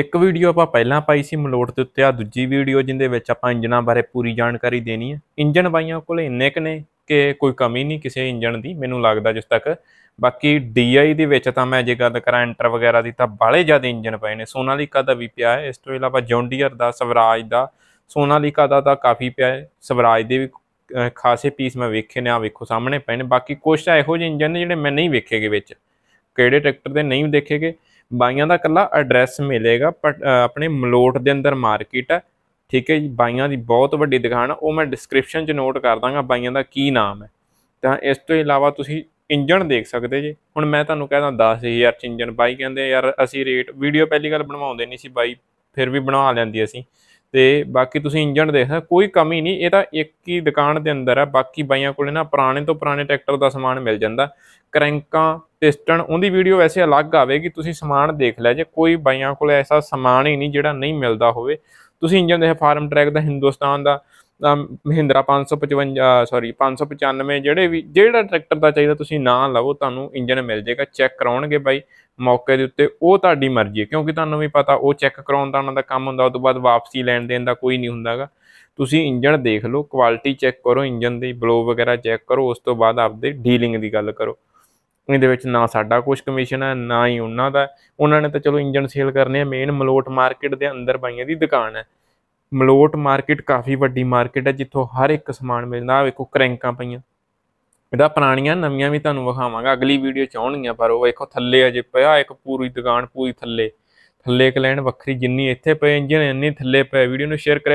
ਇੱਕ ਵੀਡੀਓ ਆਪਾਂ ਪਹਿਲਾਂ ਪਾਈ ਸੀ ਮਲੋਟ ਦੇ ਉੱਤੇ ਆ ਦੂਜੀ ਵੀਡੀਓ ਜਿੰਦੇ ਵਿੱਚ ਆਪਾਂ ਇੰਜਨਾਂ ਬਾਰੇ ਪੂਰੀ ਜਾਣਕਾਰੀ ਦੇਣੀ ਹੈ ਇੰਜਨ ਬਾਈਆਂ ਕੋਲ ਇੰਨੇ ਕ ਨੇ ਕਿ ਕੋਈ ਕਮੀ ਨਹੀਂ ਕਿਸੇ ਇੰਜਨ ਦੀ ਮੈਨੂੰ ਲੱਗਦਾ ਜਿਸ ਤੱਕ ਬਾਕੀ ਡੀਆਈ ਦੇ ਵਿੱਚ ਤਾਂ ਮੈਂ ਜੇ ਗੱਲ ਕਰਾਂ ਐਂਟਰ ਵਗੈਰਾ ਦੀ ਤਾਂ ਬਾਲੇ ਜ਼ਿਆਦਾ ਇੰਜਨ ਪਏ ਨੇ ਸੋਨਾਲੀਕਾ ਦਾ ਵੀ ਪਿਆ ਹੈ ਇਸ ਤੋਂ ਇਲਾਵਾ ਜੌਂਡੀਅਰ ਦਾ ਸਵਰਾਜ ਦਾ ਸੋਨਾਲੀਕਾ ਦਾ ਤਾਂ ਕਾਫੀ ਪਿਆ ਹੈ ਸਵਰਾਜ ਦੇ ਵੀ ਖਾਸੇ ਪੀਸ ਮੈਂ ਵੇਖੇ ਨੇ ਆ ਵੇਖੋ ਸਾਹਮਣੇ ਪਏ ਨੇ ਬਾਕੀ ਕੁਝ ਇਹੋ ਜਿਹੇ ਇੰਜਨ ਨੇ ਜਿਹੜੇ ਮੈਂ ਨਹੀਂ ਵੇਖੇਗੇ ਵਿੱਚ ਕਿਹੜੇ ਟਰੈਕਟਰ ਦੇ ਨਹੀਂ ਦੇਖੇਗੇ ਬਾਈਆਂ ਦਾ ਕੱਲਾ ਐਡਰੈਸ ਮਿਲੇਗਾ ਆਪਣੇ ਮਲੋਟ ਦੇ ਅੰਦਰ ਮਾਰਕੀਟ ਹੈ ਠੀਕ ਹੈ ਜੀ ਬਾਈਆਂ ਦੀ ਬਹੁਤ ਵੱਡੀ ਦੁਕਾਨ ਉਹ ਮੈਂ ਡਿਸਕ੍ਰਿਪਸ਼ਨ 'ਚ ਨੋਟ ਕਰ ਦਾਂਗਾ ਬਾਈਆਂ ਦਾ ਕੀ ਨਾਮ ਹੈ ਤਾਂ ਇਸ ਤੋਂ ਇਲਾਵਾ ਤੁਸੀਂ ਇੰਜਨ ਦੇਖ ਸਕਦੇ ਜੀ ਹੁਣ ਮੈਂ ਤੁਹਾਨੂੰ ਕਹਿੰਦਾ 10000 ਚ ਇੰਜਨ ਬਾਈ ਕਹਿੰਦੇ ਯਾਰ ਅਸੀਂ ਰੇਟ ਵੀਡੀਓ ਪਹਿਲੀ ਗੱਲ ਬਣਵਾਉਂਦੇ ਨਹੀਂ ਸੀ ਬਾਈ ਫਿਰ ਵੀ ਬਣਾ ਲੈਂਦੀ ਅਸੀਂ ਤੇ ਬਾਕੀ ਤੁਸੀਂ ਇੰਜਨ ਦੇਖ ਸਕਦੇ ਕੋਈ ਕਮੀ ਨਹੀਂ ਇਹ ਤਾਂ ਇੱਕ ਹੀ ਦੁਕਾਨ ਦੇ ਅੰਦਰ ਹੈ ਬਾਕੀ ਬਾਈਆਂ ਕੋਲੇ ਨਾ ਪੁਰਾਣੇ ਤੋਂ ਪੁਰਾਣੇ ਟਰੈਕਟਰ ਦਾ ਸਮਾਨ ਮਿਲ ਜਾਂਦਾ ਕਰੈਂਕਾਂ ਪਿਸਟਨ ਉਹਦੀ ਵੀਡੀਓ ਵੈਸੇ ਅਲੱਗ ਆਵੇਗੀ ਤੁਸੀਂ ਸਮਾਨ ਦੇਖ ਲੈ ਜੇ ਕੋਈ ਬਾਈਆਂ ਕੋਲ ਐਸਾ ਸਮਾਨ ਹੀ ਨਹੀਂ ਜਿਹੜਾ ਨਹੀਂ ਮਿਲਦਾ ਹੋਵੇ ਤੁਸੀਂ ਇੰਜਨ ਦੇ ਫਾਰਮ ਟਰੈਕ ਦਾ ਹਿੰਦੁਸਤਾਨ ਦਾ ਮਹਿੰਦਰਾ 555 ਸੌਰੀ 595 ਜਿਹੜੇ ਵੀ ਜਿਹੜਾ ਟਰੈਕਟਰ ਦਾ ਚਾਹੀਦਾ ਤੁਸੀਂ ਨਾਂ ਲਵੋ ਤੁਹਾਨੂੰ ਇੰਜਨ ਮਿਲ ਜਾਏਗਾ ਚੈੱਕ ਕਰਾਉਣਗੇ ਬਾਈ ਮੌਕੇ ਦੇ ਉੱਤੇ ਉਹ ਤੁਹਾਡੀ ਮਰਜ਼ੀ ਹੈ ਕਿਉਂਕਿ ਤੁਹਾਨੂੰ ਵੀ ਪਤਾ ਉਹ ਚੈੱਕ ਕਰਾਉਣ ਦਾ ਉਹਨਾਂ ਦਾ ਕੰਮ ਹੁੰਦਾ ਉਸ ਤੋਂ ਬਾਅਦ ਵਾਪਸੀ ਲੈਣ ਦੇਣ ਦਾ ਕੋਈ ਨਹੀਂ ਹੁੰਦਾਗਾ ਤੁਸੀਂ ਇੰਜਨ ਦੇਖ ਲਓ ਕੁਆਲਿਟੀ ਚੈੱਕ ਕਰੋ ਇੰਜਨ ਦੀ ਬਲੋ ਵਗੈਰਾ ਚੈੱਕ ਕਰੋ ਉਸ ਤੋਂ ਬਾਅਦ ਆਪਦੇ ਡੀਲਿੰਗ ਦੀ ਗੱਲ ਕਰੋ ਇਹਦੇ ਵਿੱਚ ਨਾ ਸਾਡਾ ਕੁਝ ਕਮਿਸ਼ਨ ਹੈ ਨਾ ਹੀ ਉਹਨਾਂ ਦਾ ਉਹਨਾਂ ਨੇ ਤਾਂ ਚਲੋ ਇੰਜਨ ਸੇਲ ਕਰਨੇ ਆ ਮੇਨ ਮਲੋਟ ਮਾਰਕੀਟ ਦੇ ਅੰਦਰ ਬਾਈਆਂ ਦੀ ਦੁਕਾਨ ਹੈ ਮਲੋਟ ਮਾਰਕੀਟ ਕਾਫੀ ਵੱਡੀ ਮਾਰਕੀਟ ਹੈ ਜਿੱਥੋਂ ਹਰ ਇੱਕ ਸਮਾਨ ਮਿਲਦਾ ਵੇਖੋ ਕਰੈਂਕਾਂ ਪਈਆਂ ਇਹਦਾ ਪੁਰਾਣੀਆਂ ਨਵੀਆਂ ਵੀ ਤੁਹਾਨੂੰ ਵਿਖਾਵਾਂਗਾ ਅਗਲੀ ਵੀਡੀਓ ਚ ਆਉਣਗੀਆਂ ਪਰ ਉਹ ਵੇਖੋ ਥੱਲੇ ਅਜੇ ਪਿਆ ਇੱਕ ਪੂਰੀ ਦੁਕਾਨ ਪੂਰੀ ਥੱਲੇ ਥੱਲੇ ਕਲੈਂਡ ਲੈਣ ਵੱਖਰੀ ਜਿੰਨੀ ਇੱਥੇ ਪਏ ਇੰਜਨ ਇੰਨੀ ਥੱਲੇ ਪਏ ਵੀਡੀਓ ਨੂੰ ਸ਼ੇਅਰ ਕਰੇ